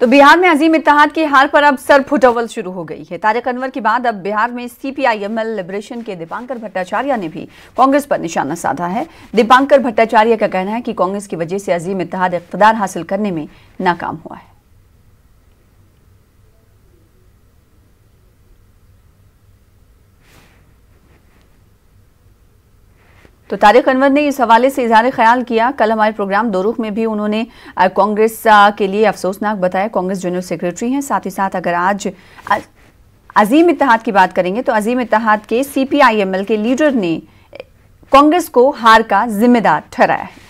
तो बिहार में अजीम इतिहाद की हार पर अब सर फुटवल शुरू हो गई है तारे कन्वर के बाद अब बिहार में सीपीआईएमएल लिबरेशन के दीपांकर भट्टाचार्य ने भी कांग्रेस पर निशाना साधा है दीपांकर भट्टाचार्य का कहना है कि कांग्रेस की वजह से अजीम इतिहाद इकतदार हासिल करने में नाकाम हुआ है तो तारिक अनवर ने इस हवाले से इजहार ख्याल किया कल हमारे प्रोग्राम दो रुख में भी उन्होंने कांग्रेस के लिए अफसोसनाक बताया कांग्रेस जनरल सेक्रेटरी हैं साथ ही साथ अगर आज अजीम इतिहाद की बात करेंगे तो अजीम इतिहाद के C P I M L के लीडर ने कांग्रेस को हार का जिम्मेदार ठहराया है